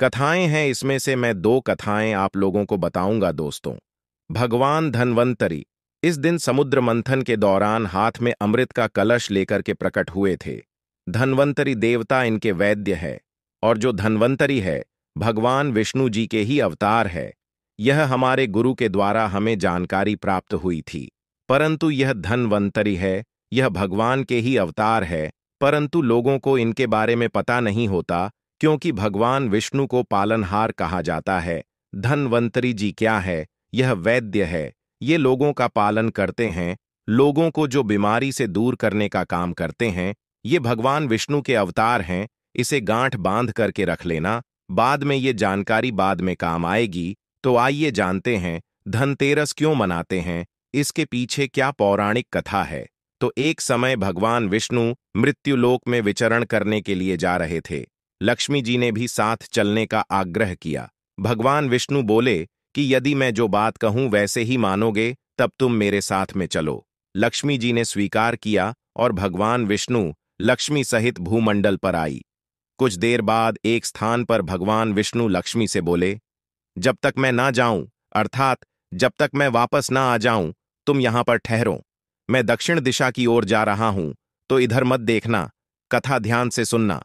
कथाएं हैं इसमें से मैं दो कथाएं आप लोगों को बताऊंगा दोस्तों भगवान धनवंतरी इस दिन समुद्र मंथन के दौरान हाथ में अमृत का कलश लेकर के प्रकट हुए थे धनवंतरी देवता इनके वैद्य है और जो धनवंतरी है भगवान विष्णु जी के ही अवतार है यह हमारे गुरु के द्वारा हमें जानकारी प्राप्त हुई थी परंतु यह धनवंतरी है यह भगवान के ही अवतार है परंतु लोगों को इनके बारे में पता नहीं होता क्योंकि भगवान विष्णु को पालनहार कहा जाता है धनवंतरी जी क्या है यह वैद्य है ये लोगों का पालन करते हैं लोगों को जो बीमारी से दूर करने का काम करते हैं ये भगवान विष्णु के अवतार हैं इसे गांठ बांध करके रख लेना बाद में ये जानकारी बाद में काम आएगी तो आइए जानते हैं धनतेरस क्यों मनाते हैं इसके पीछे क्या पौराणिक कथा है तो एक समय भगवान विष्णु मृत्युलोक में विचरण करने के लिए जा रहे थे लक्ष्मी जी ने भी साथ चलने का आग्रह किया भगवान विष्णु बोले कि यदि मैं जो बात कहूं वैसे ही मानोगे तब तुम मेरे साथ में चलो लक्ष्मी जी ने स्वीकार किया और भगवान विष्णु लक्ष्मी सहित भूमंडल पर आई कुछ देर बाद एक स्थान पर भगवान विष्णु लक्ष्मी से बोले जब तक मैं ना जाऊं अर्थात जब तक मैं वापस ना आ जाऊं तुम यहां पर ठहरो मैं दक्षिण दिशा की ओर जा रहा हूं तो इधर मत देखना कथा ध्यान से सुनना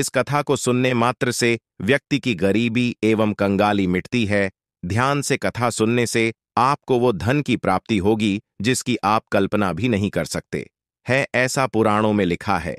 इस कथा को सुनने मात्र से व्यक्ति की गरीबी एवं कंगाली मिटती है ध्यान से कथा सुनने से आपको वो धन की प्राप्ति होगी जिसकी आप कल्पना भी नहीं कर सकते है ऐसा पुराणों में लिखा है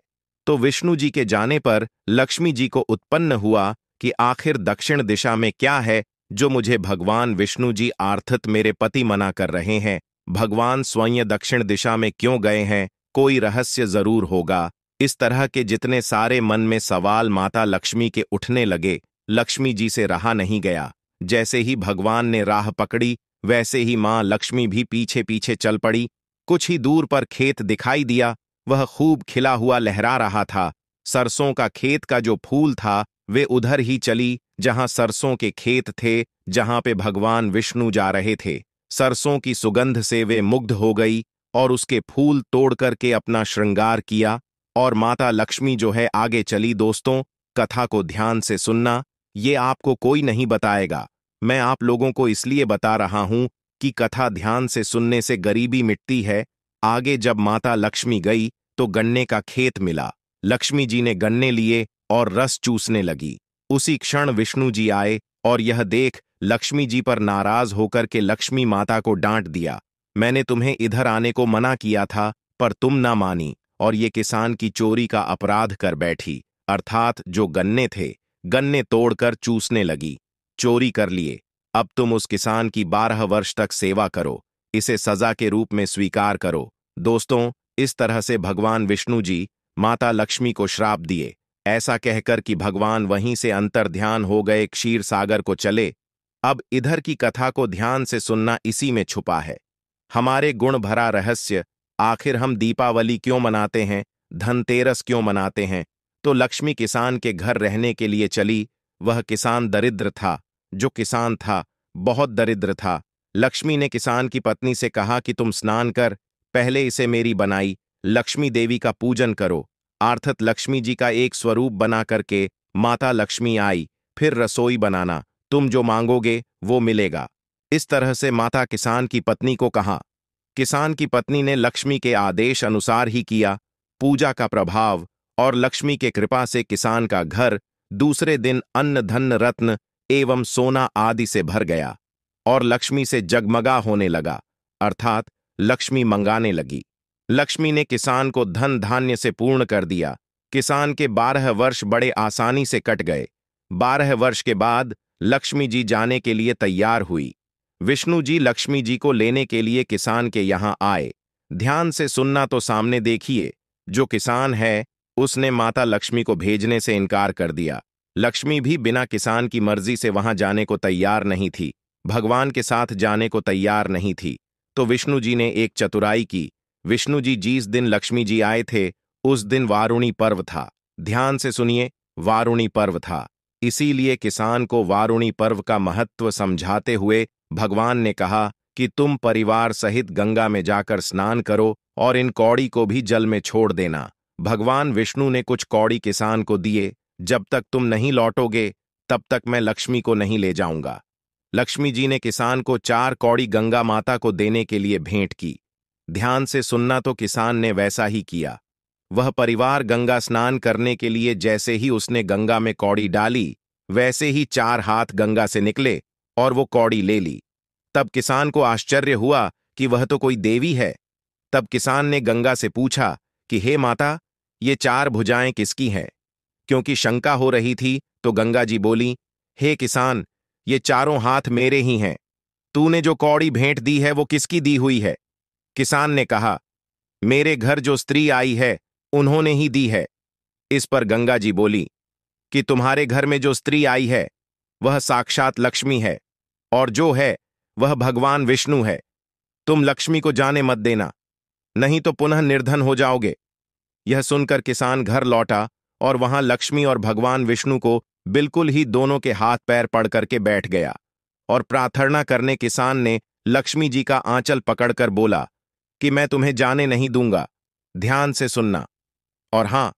तो विष्णु जी के जाने पर लक्ष्मी जी को उत्पन्न हुआ कि आखिर दक्षिण दिशा में क्या है जो मुझे भगवान विष्णु जी आर्थत मेरे पति मना कर रहे हैं भगवान स्वयं दक्षिण दिशा में क्यों गए हैं कोई रहस्य जरूर होगा इस तरह के जितने सारे मन में सवाल माता लक्ष्मी के उठने लगे लक्ष्मी जी से रहा नहीं गया जैसे ही भगवान ने राह पकड़ी वैसे ही माँ लक्ष्मी भी पीछे पीछे चल पड़ी कुछ ही दूर पर खेत दिखाई दिया वह खूब खिला हुआ लहरा रहा था सरसों का खेत का जो फूल था वे उधर ही चली जहां सरसों के खेत थे जहां पे भगवान विष्णु जा रहे थे सरसों की सुगंध से वे मुग्ध हो गई और उसके फूल तोड़ करके अपना श्रृंगार किया और माता लक्ष्मी जो है आगे चली दोस्तों कथा को ध्यान से सुनना ये आपको कोई नहीं बताएगा मैं आप लोगों को इसलिए बता रहा हूं कि कथा ध्यान से सुनने से गरीबी मिटती है आगे जब माता लक्ष्मी गई तो गन्ने का खेत मिला लक्ष्मी जी ने गन्ने लिए और रस चूसने लगी उसी क्षण विष्णु जी आए और यह देख लक्ष्मी जी पर नाराज होकर के लक्ष्मी माता को डांट दिया मैंने तुम्हें इधर आने को मना किया था पर तुम ना मानी और ये किसान की चोरी का अपराध कर बैठी अर्थात जो गन्ने थे गन्ने तोड़कर चूसने लगी चोरी कर लिए अब तुम उस किसान की बारह वर्ष तक सेवा करो इसे सजा के रूप में स्वीकार करो दोस्तों इस तरह से भगवान विष्णु जी माता लक्ष्मी को श्राप दिए ऐसा कहकर कि भगवान वहीं से अंतर ध्यान हो गए क्षीर सागर को चले अब इधर की कथा को ध्यान से सुनना इसी में छुपा है हमारे गुण भरा रहस्य आखिर हम दीपावली क्यों मनाते हैं धनतेरस क्यों मनाते हैं तो लक्ष्मी किसान के घर रहने के लिए चली वह किसान दरिद्र था जो किसान था बहुत दरिद्र था लक्ष्मी ने किसान की पत्नी से कहा कि तुम स्नान कर पहले इसे मेरी बनाई लक्ष्मी देवी का पूजन करो आर्थत लक्ष्मी जी का एक स्वरूप बना करके माता लक्ष्मी आई फिर रसोई बनाना तुम जो मांगोगे वो मिलेगा इस तरह से माता किसान की पत्नी को कहा किसान की पत्नी ने लक्ष्मी के आदेश अनुसार ही किया पूजा का प्रभाव और लक्ष्मी के कृपा से किसान का घर दूसरे दिन अन्न धन रत्न एवं सोना आदि से भर गया और लक्ष्मी से जगमगा होने लगा अर्थात लक्ष्मी मंगाने लगी लक्ष्मी ने किसान को धन धान्य से पूर्ण कर दिया किसान के बारह वर्ष बड़े आसानी से कट गए बारह वर्ष के बाद लक्ष्मी जी जाने के लिए तैयार हुई विष्णु जी लक्ष्मी जी को लेने के लिए किसान के यहाँ आए ध्यान से सुनना तो सामने देखिए जो किसान है उसने माता लक्ष्मी को भेजने से इनकार कर दिया लक्ष्मी भी बिना किसान की मर्जी से वहां जाने को तैयार नहीं थी भगवान के साथ जाने को तैयार नहीं थी तो विष्णु जी ने एक चतुराई की विष्णु जी जिस दिन लक्ष्मी जी आए थे उस दिन वारुणी पर्व था ध्यान से सुनिए वारुणी पर्व था इसीलिए किसान को वारुणी पर्व का महत्व समझाते हुए भगवान ने कहा कि तुम परिवार सहित गंगा में जाकर स्नान करो और इन कौड़ी को भी जल में छोड़ देना भगवान विष्णु ने कुछ कौड़ी किसान को दिए जब तक तुम नहीं लौटोगे तब तक मैं लक्ष्मी को नहीं ले जाऊंगा लक्ष्मी जी ने किसान को चार कौड़ी गंगा माता को देने के लिए भेंट की ध्यान से सुनना तो किसान ने वैसा ही किया वह परिवार गंगा स्नान करने के लिए जैसे ही उसने गंगा में कौड़ी डाली वैसे ही चार हाथ गंगा से निकले और वो कौड़ी ले ली तब किसान को आश्चर्य हुआ कि वह तो कोई देवी है तब किसान ने गंगा से पूछा कि हे माता ये चार भुजाएं किसकी हैं क्योंकि शंका हो रही थी तो गंगा जी बोली हे किसान ये चारों हाथ मेरे ही हैं तूने जो कौड़ी भेंट दी है वो किसकी दी हुई है किसान ने कहा मेरे घर जो स्त्री आई है उन्होंने ही दी है इस पर गंगा जी बोली कि तुम्हारे घर में जो स्त्री आई है वह साक्षात लक्ष्मी है और जो है वह भगवान विष्णु है तुम लक्ष्मी को जाने मत देना नहीं तो पुनः निर्धन हो जाओगे यह सुनकर किसान घर लौटा और वहां लक्ष्मी और भगवान विष्णु को बिल्कुल ही दोनों के हाथ पैर पड़ करके बैठ गया और प्रार्थना करने किसान ने लक्ष्मी जी का आंचल पकड़कर बोला कि मैं तुम्हें जाने नहीं दूंगा ध्यान से सुनना और हां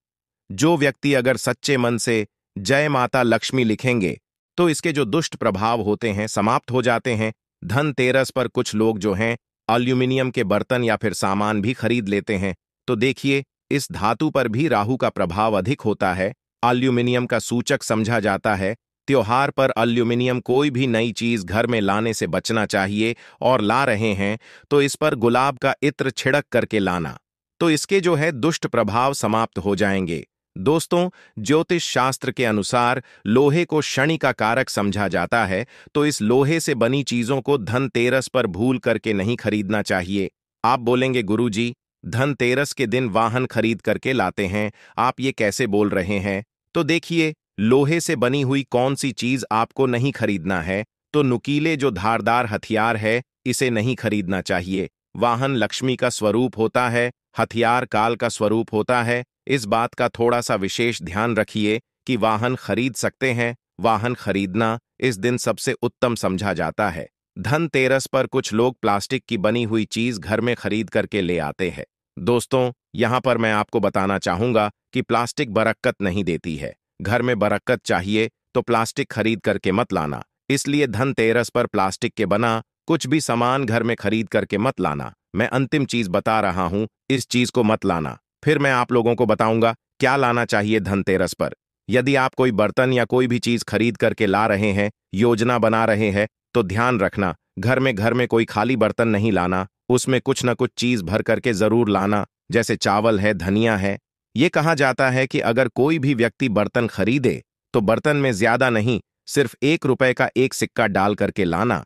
जो व्यक्ति अगर सच्चे मन से जय माता लक्ष्मी लिखेंगे तो इसके जो दुष्ट प्रभाव होते हैं समाप्त हो जाते हैं धनतेरस पर कुछ लोग जो हैं अल्यूमिनियम के बर्तन या फिर सामान भी खरीद लेते हैं तो देखिए इस धातु पर भी राहु का प्रभाव अधिक होता है अल्यूमिनियम का सूचक समझा जाता है त्योहार पर अल्यूमिनियम कोई भी नई चीज घर में लाने से बचना चाहिए और ला रहे हैं तो इस पर गुलाब का इत्र छिड़क करके लाना तो इसके जो है दुष्ट प्रभाव समाप्त हो जाएंगे दोस्तों ज्योतिष शास्त्र के अनुसार लोहे को शनि का कारक समझा जाता है तो इस लोहे से बनी चीजों को धनतेरस पर भूल करके नहीं खरीदना चाहिए आप बोलेंगे गुरुजी धनतेरस के दिन वाहन खरीद करके लाते हैं आप ये कैसे बोल रहे हैं तो देखिए लोहे से बनी हुई कौन सी चीज आपको नहीं खरीदना है तो नुकीले जो धारदार हथियार है इसे नहीं खरीदना चाहिए वाहन लक्ष्मी का स्वरूप होता है हथियार काल का स्वरूप होता है इस बात का थोड़ा सा विशेष ध्यान रखिए कि वाहन खरीद सकते हैं वाहन खरीदना इस दिन सबसे उत्तम समझा जाता है धनतेरस पर कुछ लोग प्लास्टिक की बनी हुई चीज घर में खरीद करके ले आते हैं दोस्तों यहाँ पर मैं आपको बताना चाहूंगा कि प्लास्टिक बरक्कत नहीं देती है घर में बरक्कत चाहिए तो प्लास्टिक खरीद करके मत लाना इसलिए धनतेरस पर प्लास्टिक के बना कुछ भी सामान घर में खरीद करके मत लाना मैं अंतिम चीज बता रहा हूँ इस चीज को मत लाना फिर मैं आप लोगों को बताऊंगा क्या लाना चाहिए धनतेरस पर यदि आप कोई बर्तन या कोई भी चीज खरीद करके ला रहे हैं योजना बना रहे हैं तो ध्यान रखना घर में घर में कोई खाली बर्तन नहीं लाना उसमें कुछ न कुछ चीज भर करके जरूर लाना जैसे चावल है धनिया है ये कहा जाता है कि अगर कोई भी व्यक्ति बर्तन खरीदे तो बर्तन में ज्यादा नहीं सिर्फ एक रुपए का एक सिक्का डाल करके लाना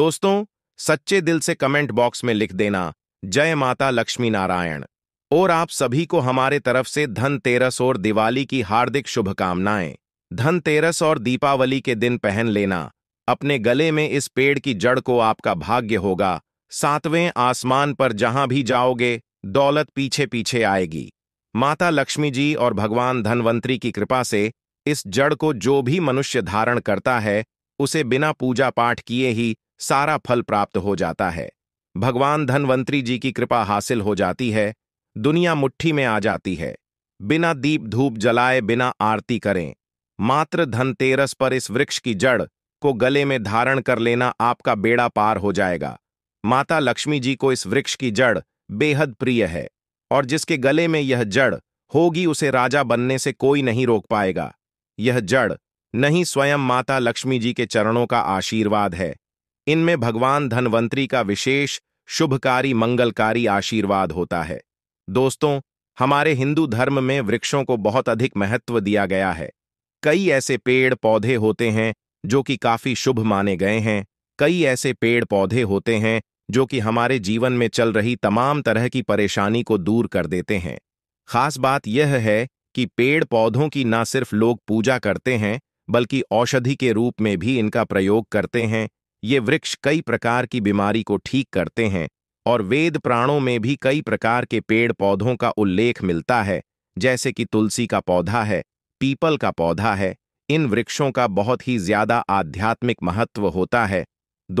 दोस्तों सच्चे दिल से कमेंट बॉक्स में लिख देना जय माता लक्ष्मी नारायण और आप सभी को हमारे तरफ से धनतेरस और दिवाली की हार्दिक शुभकामनाएं धनतेरस और दीपावली के दिन पहन लेना अपने गले में इस पेड़ की जड़ को आपका भाग्य होगा सातवें आसमान पर जहां भी जाओगे दौलत पीछे पीछे आएगी माता लक्ष्मी जी और भगवान धनवंतरी की कृपा से इस जड़ को जो भी मनुष्य धारण करता है उसे बिना पूजा पाठ किए ही सारा फल प्राप्त हो जाता है भगवान धनवंतरी जी की कृपा हासिल हो जाती है दुनिया मुट्ठी में आ जाती है बिना दीप धूप जलाए बिना आरती करें मात्र धनतेरस पर इस वृक्ष की जड़ को गले में धारण कर लेना आपका बेड़ा पार हो जाएगा माता लक्ष्मी जी को इस वृक्ष की जड़ बेहद प्रिय है और जिसके गले में यह जड़ होगी उसे राजा बनने से कोई नहीं रोक पाएगा यह जड़ नहीं स्वयं माता लक्ष्मी जी के चरणों का आशीर्वाद है इनमें भगवान धनवंतरी का विशेष शुभकारी मंगलकारी आशीर्वाद होता है दोस्तों हमारे हिंदू धर्म में वृक्षों को बहुत अधिक महत्व दिया गया है कई ऐसे पेड़ पौधे होते हैं जो कि काफी शुभ माने गए हैं कई ऐसे पेड़ पौधे होते हैं जो कि हमारे जीवन में चल रही तमाम तरह की परेशानी को दूर कर देते हैं खास बात यह है कि पेड़ पौधों की ना सिर्फ लोग पूजा करते हैं बल्कि औषधि के रूप में भी इनका प्रयोग करते हैं ये वृक्ष कई प्रकार की बीमारी को ठीक करते हैं और वेद प्राणों में भी कई प्रकार के पेड़ पौधों का उल्लेख मिलता है जैसे कि तुलसी का पौधा है पीपल का पौधा है इन वृक्षों का बहुत ही ज्यादा आध्यात्मिक महत्व होता है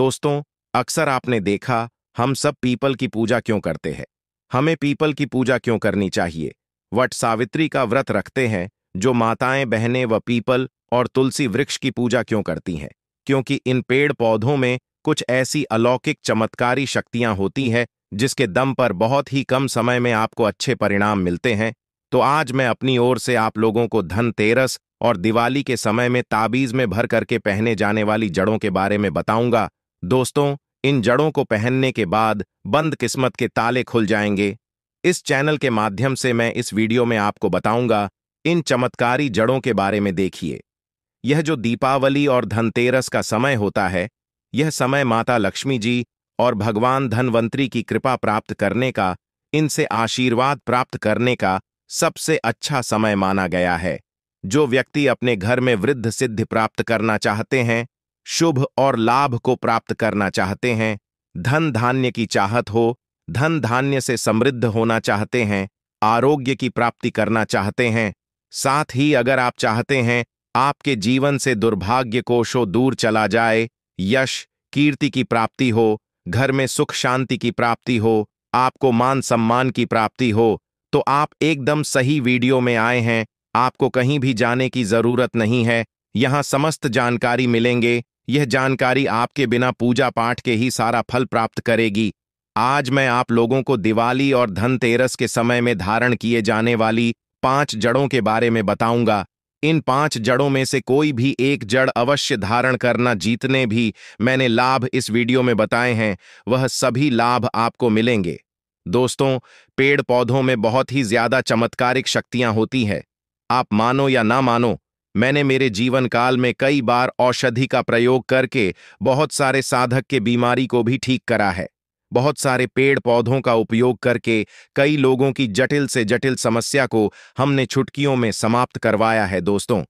दोस्तों अक्सर आपने देखा हम सब पीपल की पूजा क्यों करते हैं हमें पीपल की पूजा क्यों करनी चाहिए वट सावित्री का व्रत रखते हैं जो माताएं बहनें व पीपल और तुलसी वृक्ष की पूजा क्यों करती हैं क्योंकि इन पेड़ पौधों में कुछ ऐसी अलौकिक चमत्कारी शक्तियां होती हैं जिसके दम पर बहुत ही कम समय में आपको अच्छे परिणाम मिलते हैं तो आज मैं अपनी ओर से आप लोगों को धनतेरस और दिवाली के समय में ताबीज में भर करके पहने जाने वाली जड़ों के बारे में बताऊंगा दोस्तों इन जड़ों को पहनने के बाद बंद किस्मत के ताले खुल जाएंगे इस चैनल के माध्यम से मैं इस वीडियो में आपको बताऊंगा इन चमत्कारी जड़ों के बारे में देखिए यह जो दीपावली और धनतेरस का समय होता है यह समय माता लक्ष्मी जी और भगवान धनवंतरी की कृपा प्राप्त करने का इनसे आशीर्वाद प्राप्त करने का सबसे अच्छा समय माना गया है जो व्यक्ति अपने घर में वृद्ध सिद्धि प्राप्त करना चाहते हैं शुभ और लाभ को प्राप्त करना चाहते हैं धन धान्य की चाहत हो धन धान्य से समृद्ध होना चाहते हैं आरोग्य की प्राप्ति करना चाहते हैं साथ ही अगर आप चाहते हैं आपके जीवन से दुर्भाग्य कोशो दूर चला जाए यश कीर्ति की प्राप्ति हो घर में सुख शांति की प्राप्ति हो आपको मान सम्मान की प्राप्ति हो तो आप एकदम सही वीडियो में आए हैं आपको कहीं भी जाने की जरूरत नहीं है यहाँ समस्त जानकारी मिलेंगे यह जानकारी आपके बिना पूजा पाठ के ही सारा फल प्राप्त करेगी आज मैं आप लोगों को दिवाली और धनतेरस के समय में धारण किए जाने वाली पांच जड़ों के बारे में बताऊंगा इन पांच जड़ों में से कोई भी एक जड़ अवश्य धारण करना जीतने भी मैंने लाभ इस वीडियो में बताए हैं वह सभी लाभ आपको मिलेंगे दोस्तों पेड़ पौधों में बहुत ही ज्यादा चमत्कारिक शक्तियां होती है आप मानो या ना मानो मैंने मेरे जीवन काल में कई बार औषधि का प्रयोग करके बहुत सारे साधक के बीमारी को भी ठीक करा है बहुत सारे पेड़ पौधों का उपयोग करके कई लोगों की जटिल से जटिल समस्या को हमने छुटकियों में समाप्त करवाया है दोस्तों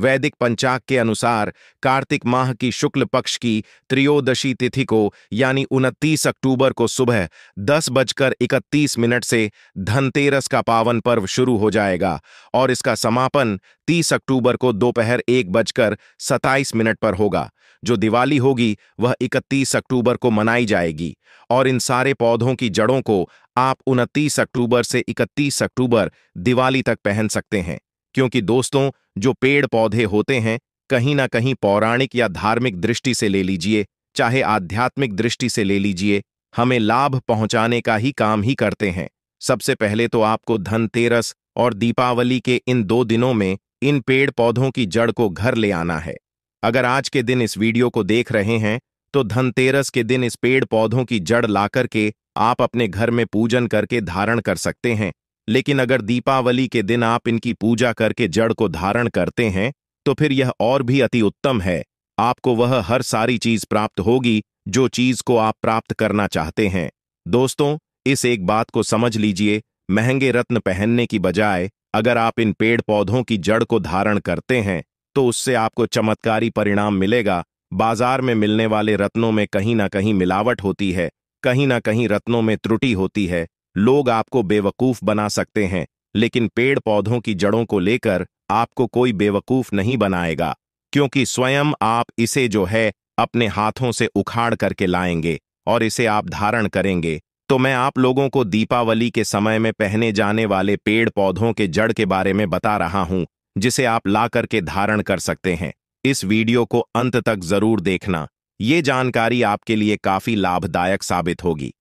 वैदिक पंचाग के अनुसार कार्तिक माह की शुक्ल पक्ष की त्रियोदशी तिथि को यानी उनतीस अक्टूबर को सुबह दस बजकर इकतीस मिनट से धनतेरस का पावन पर्व शुरू हो जाएगा और इसका समापन 30 अक्टूबर को दोपहर एक बजकर सत्ताईस मिनट पर होगा जो दिवाली होगी वह 31 अक्टूबर को मनाई जाएगी और इन सारे पौधों की जड़ों को आप उनतीस अक्टूबर से इकतीस अक्टूबर दिवाली तक पहन सकते हैं क्योंकि दोस्तों जो पेड़ पौधे होते हैं कहीं ना कहीं पौराणिक या धार्मिक दृष्टि से ले लीजिए चाहे आध्यात्मिक दृष्टि से ले लीजिए हमें लाभ पहुंचाने का ही काम ही करते हैं सबसे पहले तो आपको धनतेरस और दीपावली के इन दो दिनों में इन पेड़ पौधों की जड़ को घर ले आना है अगर आज के दिन इस वीडियो को देख रहे हैं तो धनतेरस के दिन इस पेड़ पौधों की जड़ लाकर के आप अपने घर में पूजन करके धारण कर सकते हैं लेकिन अगर दीपावली के दिन आप इनकी पूजा करके जड़ को धारण करते हैं तो फिर यह और भी अति उत्तम है आपको वह हर सारी चीज प्राप्त होगी जो चीज को आप प्राप्त करना चाहते हैं दोस्तों इस एक बात को समझ लीजिए महंगे रत्न पहनने की बजाय अगर आप इन पेड़ पौधों की जड़ को धारण करते हैं तो उससे आपको चमत्कारी परिणाम मिलेगा बाजार में मिलने वाले रत्नों में कहीं ना कहीं मिलावट होती है कहीं ना कहीं रत्नों में त्रुटि होती है लोग आपको बेवकूफ बना सकते हैं लेकिन पेड़ पौधों की जड़ों को लेकर आपको कोई बेवकूफ नहीं बनाएगा क्योंकि स्वयं आप इसे जो है अपने हाथों से उखाड़ करके लाएंगे और इसे आप धारण करेंगे तो मैं आप लोगों को दीपावली के समय में पहने जाने वाले पेड़ पौधों के जड़ के बारे में बता रहा हूं जिसे आप ला करके धारण कर सकते हैं इस वीडियो को अंत तक जरूर देखना ये जानकारी आपके लिए काफी लाभदायक साबित होगी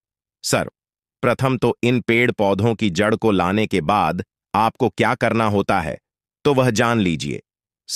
सर प्रथम तो इन पेड़ पौधों की जड़ को लाने के बाद आपको क्या करना होता है तो वह जान लीजिए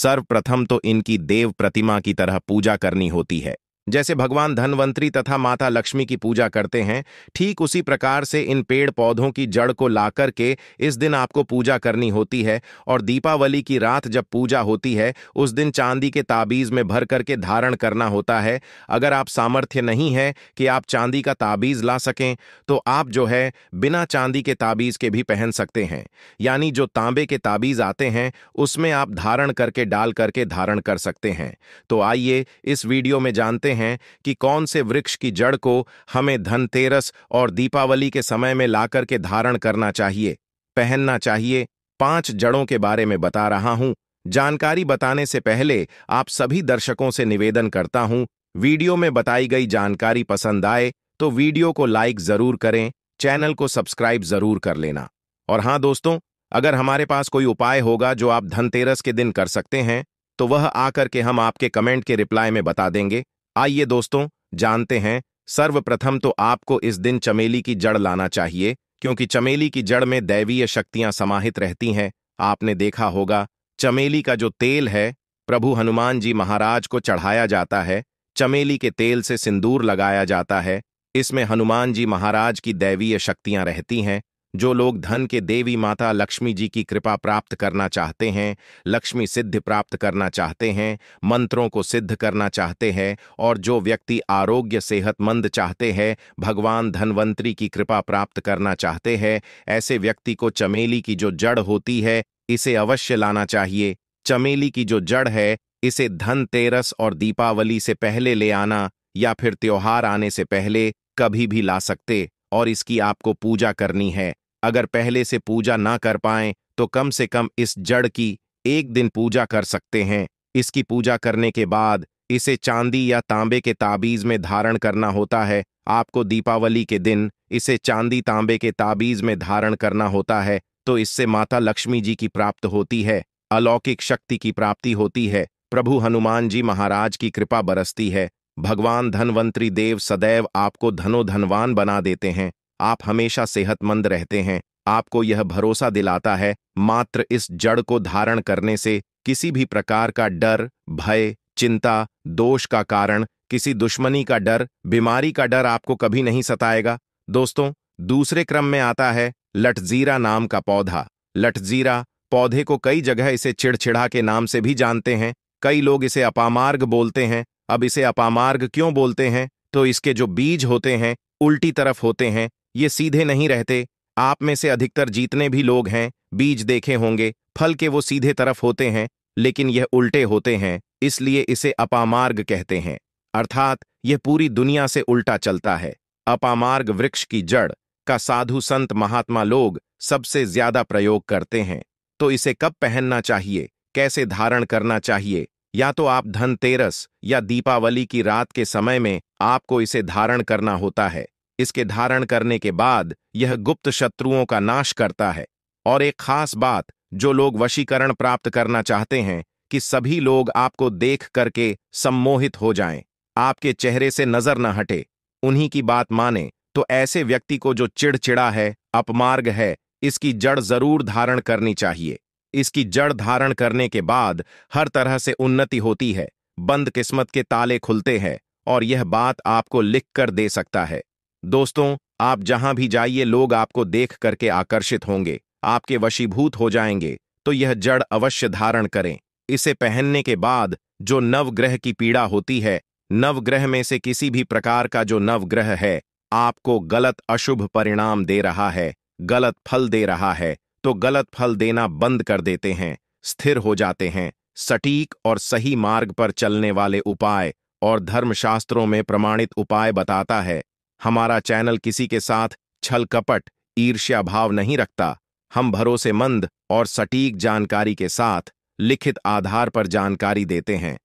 सर्वप्रथम तो इनकी देव प्रतिमा की तरह पूजा करनी होती है जैसे भगवान धनवंतरी तथा माता लक्ष्मी की पूजा करते हैं ठीक उसी प्रकार से इन पेड़ पौधों की जड़ को ला करके इस दिन आपको पूजा करनी होती है और दीपावली की रात जब पूजा होती है उस दिन चांदी के ताबीज में भर करके धारण करना होता है अगर आप सामर्थ्य नहीं है कि आप चांदी का ताबीज ला सकें तो आप जो है बिना चांदी के ताबीज के भी पहन सकते हैं यानी जो तांबे के ताबीज आते हैं उसमें आप धारण करके डाल करके धारण कर सकते हैं तो आइए इस वीडियो में जानते हैं कि कौन से वृक्ष की जड़ को हमें धनतेरस और दीपावली के समय में लाकर के धारण करना चाहिए पहनना चाहिए पांच जड़ों के बारे में बता रहा हूं जानकारी बताने से पहले आप सभी दर्शकों से निवेदन करता हूं वीडियो में बताई गई जानकारी पसंद आए तो वीडियो को लाइक जरूर करें चैनल को सब्सक्राइब जरूर कर लेना और हां दोस्तों अगर हमारे पास कोई उपाय होगा जो आप धनतेरस के दिन कर सकते हैं तो वह आकर के हम आपके कमेंट के रिप्लाई में बता देंगे आइए दोस्तों जानते हैं सर्वप्रथम तो आपको इस दिन चमेली की जड़ लाना चाहिए क्योंकि चमेली की जड़ में दैवीय शक्तियां समाहित रहती हैं आपने देखा होगा चमेली का जो तेल है प्रभु हनुमान जी महाराज को चढ़ाया जाता है चमेली के तेल से सिंदूर लगाया जाता है इसमें हनुमान जी महाराज की दैवीय शक्तियां रहती हैं जो लोग धन के देवी माता लक्ष्मी जी की कृपा प्राप्त करना चाहते हैं लक्ष्मी सिद्ध प्राप्त करना चाहते हैं मंत्रों को सिद्ध करना चाहते हैं और जो व्यक्ति आरोग्य सेहतमंद चाहते हैं भगवान धनवंतरी की कृपा प्राप्त करना चाहते हैं ऐसे व्यक्ति को चमेली की जो जड़ होती है इसे अवश्य लाना चाहिए चमेली की जो जड़ है इसे धनतेरस और दीपावली से पहले ले आना या फिर त्योहार आने से पहले कभी भी ला सकते और इसकी आपको पूजा करनी है अगर पहले से पूजा ना कर पाएं तो कम से कम इस जड़ की एक दिन पूजा कर सकते हैं इसकी पूजा करने के बाद इसे चांदी या तांबे के ताबीज में धारण करना होता है आपको दीपावली के दिन इसे चांदी तांबे के ताबीज में धारण करना होता है तो इससे माता लक्ष्मी जी की प्राप्त होती है अलौकिक शक्ति की प्राप्ति होती है प्रभु हनुमान जी महाराज की कृपा बरसती है भगवान धनवंतरी देव सदैव आपको धनो धनवान बना देते हैं आप हमेशा सेहतमंद रहते हैं आपको यह भरोसा दिलाता है मात्र इस जड़ को धारण करने से किसी भी प्रकार का डर भय चिंता दोष का कारण किसी दुश्मनी का डर बीमारी का डर आपको कभी नहीं सताएगा दोस्तों दूसरे क्रम में आता है लटजीरा नाम का पौधा लटजीरा पौधे को कई जगह इसे चिड़चिड़ा के नाम से भी जानते हैं कई लोग इसे अपामार्ग बोलते हैं अब इसे अपामार्ग क्यों बोलते हैं तो इसके जो बीज होते हैं उल्टी तरफ होते हैं ये सीधे नहीं रहते आप में से अधिकतर जीतने भी लोग हैं बीज देखे होंगे फल के वो सीधे तरफ होते हैं लेकिन यह उल्टे होते हैं इसलिए इसे अपामार्ग कहते हैं अर्थात यह पूरी दुनिया से उल्टा चलता है अपामार्ग वृक्ष की जड़ का साधु संत महात्मा लोग सबसे ज्यादा प्रयोग करते हैं तो इसे कब पहनना चाहिए कैसे धारण करना चाहिए या तो आप धनतेरस या दीपावली की रात के समय में आपको इसे धारण करना होता है इसके धारण करने के बाद यह गुप्त शत्रुओं का नाश करता है और एक खास बात जो लोग वशीकरण प्राप्त करना चाहते हैं कि सभी लोग आपको देख करके सम्मोहित हो जाएं, आपके चेहरे से नजर न हटे उन्हीं की बात माने तो ऐसे व्यक्ति को जो चिड़चिड़ा है अपमार्ग है इसकी जड़ जरूर धारण करनी चाहिए इसकी जड़ धारण करने के बाद हर तरह से उन्नति होती है बंद किस्मत के ताले खुलते हैं और यह बात आपको लिख कर दे सकता है दोस्तों आप जहां भी जाइए लोग आपको देख करके आकर्षित होंगे आपके वशीभूत हो जाएंगे तो यह जड़ अवश्य धारण करें इसे पहनने के बाद जो नवग्रह की पीड़ा होती है नवग्रह में से किसी भी प्रकार का जो नवग्रह है आपको गलत अशुभ परिणाम दे रहा है गलत फल दे रहा है तो गलत फल देना बंद कर देते हैं स्थिर हो जाते हैं सटीक और सही मार्ग पर चलने वाले उपाय और धर्मशास्त्रों में प्रमाणित उपाय बताता है हमारा चैनल किसी के साथ छल कपट ईर्ष्या भाव नहीं रखता हम भरोसेमंद और सटीक जानकारी के साथ लिखित आधार पर जानकारी देते हैं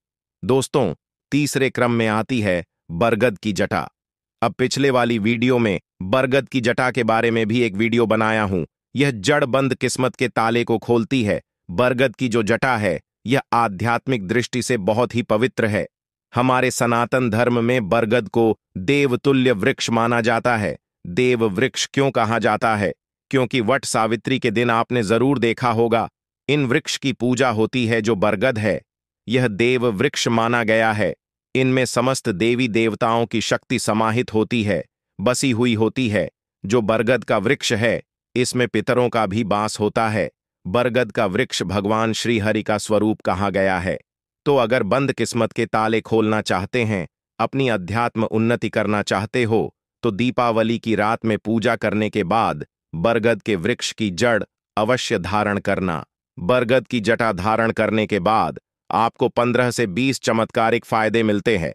दोस्तों तीसरे क्रम में आती है बरगद की जटा अब पिछले वाली वीडियो में बरगद की जटा के बारे में भी एक वीडियो बनाया हूं यह जड़ बंद किस्मत के ताले को खोलती है बरगद की जो जटा है यह आध्यात्मिक दृष्टि से बहुत ही पवित्र है हमारे सनातन धर्म में बरगद को देवतुल्य वृक्ष माना जाता है देव वृक्ष क्यों कहा जाता है क्योंकि वट सावित्री के दिन आपने जरूर देखा होगा इन वृक्ष की पूजा होती है जो बरगद है यह देव वृक्ष माना गया है इनमें समस्त देवी देवताओं की शक्ति समाहित होती है बसी हुई होती है जो बरगद का वृक्ष है इसमें पितरों का भी बास होता है बरगद का वृक्ष भगवान श्रीहरि का स्वरूप कहा गया है तो अगर बंद किस्मत के ताले खोलना चाहते हैं अपनी अध्यात्म उन्नति करना चाहते हो तो दीपावली की रात में पूजा करने के बाद बरगद के वृक्ष की जड़ अवश्य धारण करना बरगद की जटा धारण करने के बाद आपको 15 से 20 चमत्कारिक फायदे मिलते हैं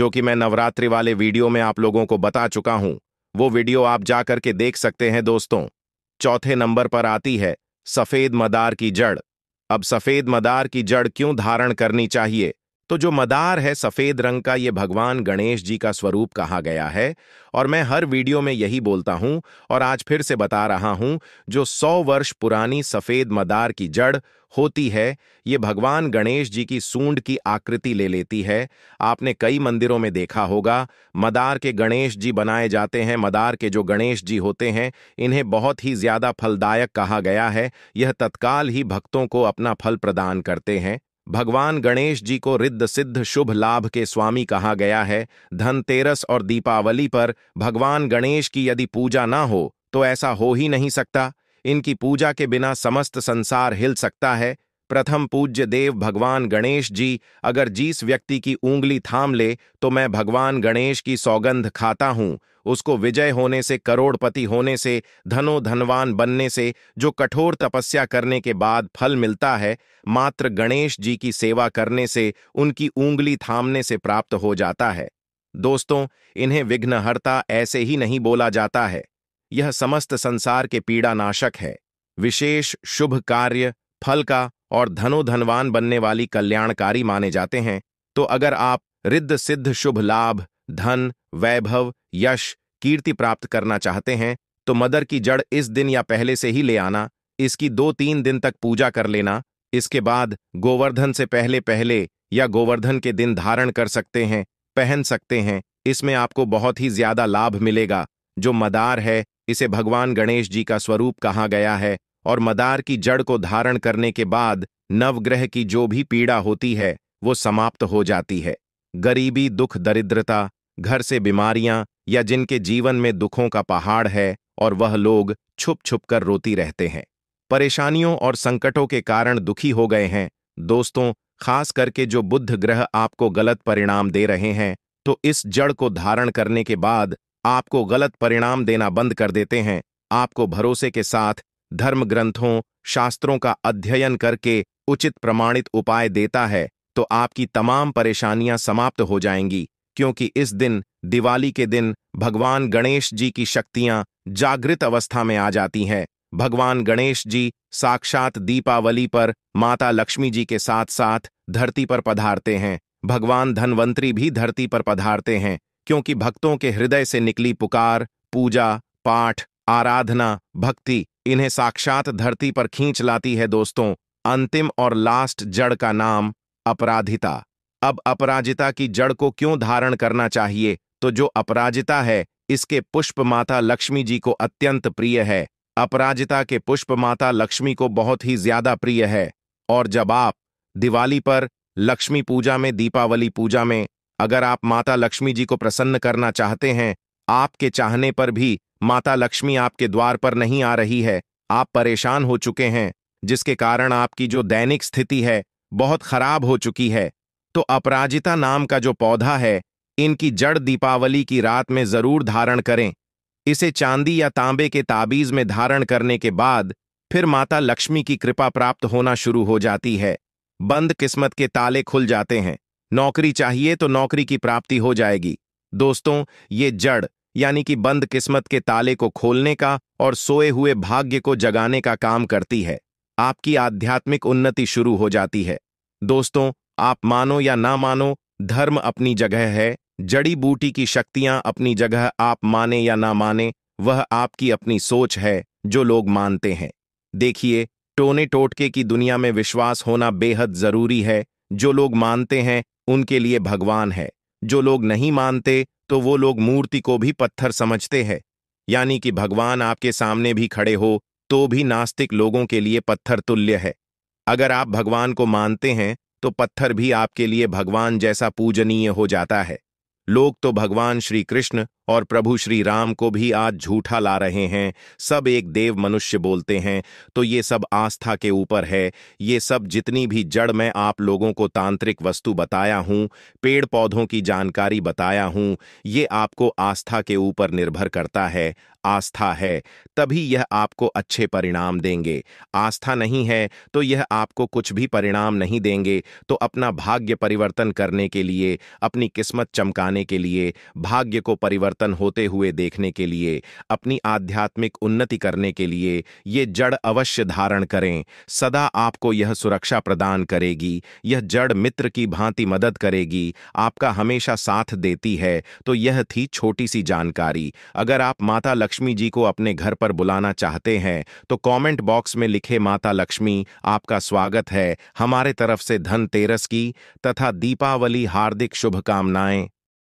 जो कि मैं नवरात्रि वाले वीडियो में आप लोगों को बता चुका हूं वो वीडियो आप जाकर के देख सकते हैं दोस्तों चौथे नंबर पर आती है सफेद मदार की जड़ अब सफेद मदार की जड़ क्यों धारण करनी चाहिए तो जो मदार है सफ़ेद रंग का ये भगवान गणेश जी का स्वरूप कहा गया है और मैं हर वीडियो में यही बोलता हूँ और आज फिर से बता रहा हूँ जो सौ वर्ष पुरानी सफ़ेद मदार की जड़ होती है ये भगवान गणेश जी की सूंड की आकृति ले लेती है आपने कई मंदिरों में देखा होगा मदार के गणेश जी बनाए जाते हैं मदार के जो गणेश जी होते हैं इन्हें बहुत ही ज़्यादा फलदायक कहा गया है यह तत्काल ही भक्तों को अपना फल प्रदान करते हैं भगवान गणेश जी को रिद्ध सिद्ध शुभ लाभ के स्वामी कहा गया है धनतेरस और दीपावली पर भगवान गणेश की यदि पूजा ना हो तो ऐसा हो ही नहीं सकता इनकी पूजा के बिना समस्त संसार हिल सकता है प्रथम पूज्य देव भगवान गणेश जी अगर जिस व्यक्ति की उंगली थाम ले तो मैं भगवान गणेश की सौगंध खाता हूं उसको विजय होने से करोड़पति होने से धनो धनवान बनने से जो कठोर तपस्या करने के बाद फल मिलता है मात्र गणेश जी की सेवा करने से उनकी उंगली थामने से प्राप्त हो जाता है दोस्तों इन्हें विघ्नहर्ता ऐसे ही नहीं बोला जाता है यह समस्त संसार के पीड़ानाशक है विशेष शुभ कार्य फल का और धनो धनवान बनने वाली कल्याणकारी माने जाते हैं तो अगर आप रिद्ध सिद्ध शुभ लाभ धन वैभव यश कीर्ति प्राप्त करना चाहते हैं तो मदर की जड़ इस दिन या पहले से ही ले आना इसकी दो तीन दिन तक पूजा कर लेना इसके बाद गोवर्धन से पहले पहले या गोवर्धन के दिन धारण कर सकते हैं पहन सकते हैं इसमें आपको बहुत ही ज्यादा लाभ मिलेगा जो मदार है इसे भगवान गणेश जी का स्वरूप कहा गया है और मदार की जड़ को धारण करने के बाद नवग्रह की जो भी पीड़ा होती है वो समाप्त हो जाती है गरीबी दुख दरिद्रता घर से बीमारियां या जिनके जीवन में दुखों का पहाड़ है और वह लोग छुप छुप कर रोती रहते हैं परेशानियों और संकटों के कारण दुखी हो गए हैं दोस्तों खास करके जो बुद्ध ग्रह आपको गलत परिणाम दे रहे हैं तो इस जड़ को धारण करने के बाद आपको गलत परिणाम देना बंद कर देते हैं आपको भरोसे के साथ धर्म ग्रंथों शास्त्रों का अध्ययन करके उचित प्रमाणित उपाय देता है तो आपकी तमाम परेशानियां समाप्त हो जाएंगी क्योंकि इस दिन दिवाली के दिन भगवान गणेश जी की शक्तियां जागृत अवस्था में आ जाती हैं भगवान गणेश जी साक्षात दीपावली पर माता लक्ष्मी जी के साथ साथ धरती पर पधारते हैं भगवान धनवंतरी भी धरती पर पधारते हैं क्योंकि भक्तों के हृदय से निकली पुकार पूजा पाठ आराधना भक्ति इन्हें साक्षात धरती पर खींच लाती है दोस्तों अंतिम और लास्ट जड़ का नाम अपराधिता अब अपराजिता की जड़ को क्यों धारण करना चाहिए तो जो अपराजिता है इसके पुष्प माता लक्ष्मी जी को अत्यंत प्रिय है अपराजिता के पुष्प माता लक्ष्मी को बहुत ही ज्यादा प्रिय है और जब आप दिवाली पर लक्ष्मी पूजा में दीपावली पूजा में अगर आप माता लक्ष्मी जी को प्रसन्न करना चाहते हैं आपके चाहने पर भी माता लक्ष्मी आपके द्वार पर नहीं आ रही है आप परेशान हो चुके हैं जिसके कारण आपकी जो दैनिक स्थिति है बहुत खराब हो चुकी है तो अपराजिता नाम का जो पौधा है इनकी जड़ दीपावली की रात में जरूर धारण करें इसे चांदी या तांबे के ताबीज में धारण करने के बाद फिर माता लक्ष्मी की कृपा प्राप्त होना शुरू हो जाती है बंद किस्मत के ताले खुल जाते हैं नौकरी चाहिए तो नौकरी की प्राप्ति हो जाएगी दोस्तों ये जड़ यानी कि बंद किस्मत के ताले को खोलने का और सोए हुए भाग्य को जगाने का काम करती है आपकी आध्यात्मिक उन्नति शुरू हो जाती है दोस्तों आप मानो या ना मानो धर्म अपनी जगह है जड़ी बूटी की शक्तियां अपनी जगह आप माने या ना माने वह आपकी अपनी सोच है जो लोग मानते हैं देखिए टोने टोटके की दुनिया में विश्वास होना बेहद जरूरी है जो लोग मानते हैं उनके लिए भगवान है जो लोग नहीं मानते तो वो लोग मूर्ति को भी पत्थर समझते हैं यानी कि भगवान आपके सामने भी खड़े हो तो भी नास्तिक लोगों के लिए पत्थर तुल्य है अगर आप भगवान को मानते हैं तो पत्थर भी आपके लिए भगवान जैसा पूजनीय हो जाता है लोग तो भगवान श्री कृष्ण और प्रभु श्री राम को भी आज झूठा ला रहे हैं सब एक देव मनुष्य बोलते हैं तो ये सब आस्था के ऊपर है ये सब जितनी भी जड़ मैं आप लोगों को तांत्रिक वस्तु बताया हूँ पेड़ पौधों की जानकारी बताया हूँ ये आपको आस्था के ऊपर निर्भर करता है आस्था है तभी यह आपको अच्छे परिणाम देंगे आस्था नहीं है तो यह आपको कुछ भी परिणाम नहीं देंगे तो अपना भाग्य परिवर्तन करने के लिए अपनी किस्मत चमकाने के लिए भाग्य को परिवर्तन परिवर्तन होते हुए देखने के लिए अपनी आध्यात्मिक उन्नति करने के लिए ये जड़ अवश्य धारण करें सदा आपको यह सुरक्षा प्रदान करेगी यह जड़ मित्र की भांति मदद करेगी आपका हमेशा साथ देती है तो यह थी छोटी सी जानकारी अगर आप माता लक्ष्मी जी को अपने घर पर बुलाना चाहते हैं तो कॉमेंट बॉक्स में लिखे माता लक्ष्मी आपका स्वागत है हमारे तरफ से धनतेरस की तथा दीपावली हार्दिक शुभकामनाएं